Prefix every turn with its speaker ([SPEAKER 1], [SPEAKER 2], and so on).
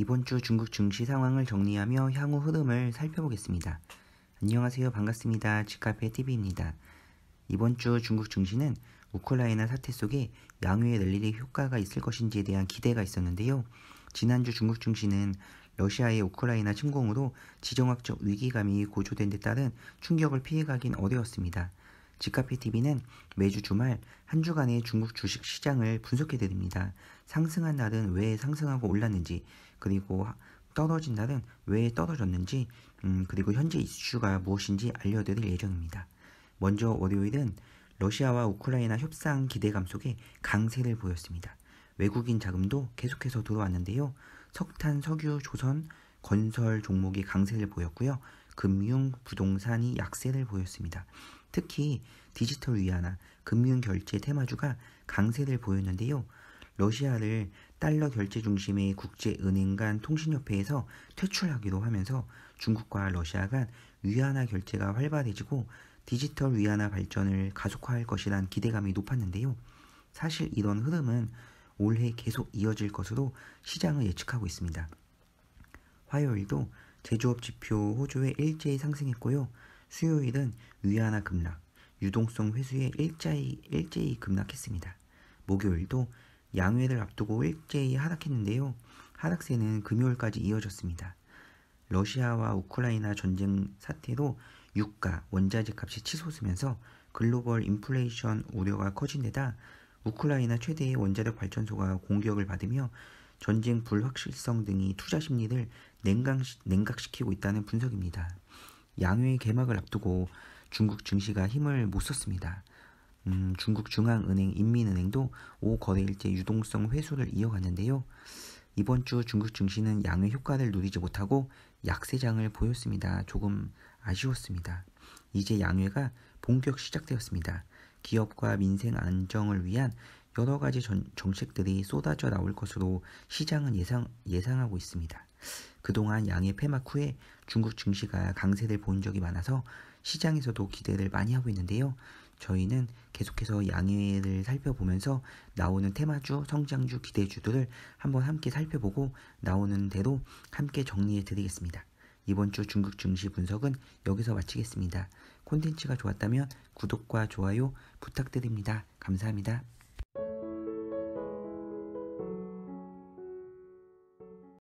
[SPEAKER 1] 이번 주 중국 증시 상황을 정리하며 향후 흐름을 살펴보겠습니다. 안녕하세요. 반갑습니다. 지카페 TV입니다. 이번 주 중국 증시는 우크라이나 사태 속에 양유의 랠리의 효과가 있을 것인지에 대한 기대가 있었는데요. 지난주 중국 증시는 러시아의 우크라이나 침공으로 지정학적 위기감이 고조된 데 따른 충격을 피해가긴 어려웠습니다. 지카피 TV는 매주 주말 한 주간의 중국 주식 시장을 분석해 드립니다. 상승한 날은 왜 상승하고 올랐는지 그리고 떨어진 날은 왜 떨어졌는지 음, 그리고 현재 이슈가 무엇인지 알려드릴 예정입니다. 먼저 월요일은 러시아와 우크라이나 협상 기대감 속에 강세를 보였습니다. 외국인 자금도 계속해서 들어왔는데요. 석탄, 석유, 조선, 건설 종목이 강세를 보였고요. 금융, 부동산이 약세를 보였습니다. 특히 디지털 위안화, 금융 결제 테마주가 강세를 보였는데요. 러시아를 달러 결제 중심의 국제은행 간 통신협회에서 퇴출하기도 하면서 중국과 러시아 간 위안화 결제가 활발해지고 디지털 위안화 발전을 가속화할 것이란 기대감이 높았는데요. 사실 이런 흐름은 올해 계속 이어질 것으로 시장을 예측하고 있습니다. 화요일도 제조업 지표 호조에 일제히 상승했고요. 수요일은 위안화 급락, 유동성 회수에 일제히, 일제히 급락했습니다. 목요일도 양회를 앞두고 일제히 하락했는데요. 하락세는 금요일까지 이어졌습니다. 러시아와 우크라이나 전쟁 사태로 유가, 원자재 값이 치솟으면서 글로벌 인플레이션 우려가 커진 데다 우크라이나 최대의 원자력 발전소가 공격을 받으며 전쟁 불확실성 등이 투자 심리를 냉각시키고 있다는 분석입니다. 양회 개막을 앞두고 중국 증시가 힘을 못 썼습니다. 음, 중국 중앙은행 인민은행도 5거래일째 유동성 회수를 이어갔는데요. 이번 주 중국 증시는 양의 효과를 누리지 못하고 약세장을 보였습니다. 조금 아쉬웠습니다. 이제 양회가 본격 시작되었습니다. 기업과 민생 안정을 위한 여러 가지 전, 정책들이 쏟아져 나올 것으로 시장은 예상, 예상하고 있습니다. 그동안 양의 폐막 후에 중국 증시가 강세를 본 적이 많아서 시장에서도 기대를 많이 하고 있는데요. 저희는 계속해서 양해를 살펴보면서 나오는 테마주, 성장주, 기대주들을 한번 함께 살펴보고 나오는 대로 함께 정리해 드리겠습니다. 이번 주 중국 증시 분석은 여기서 마치겠습니다. 콘텐츠가 좋았다면 구독과 좋아요 부탁드립니다. 감사합니다.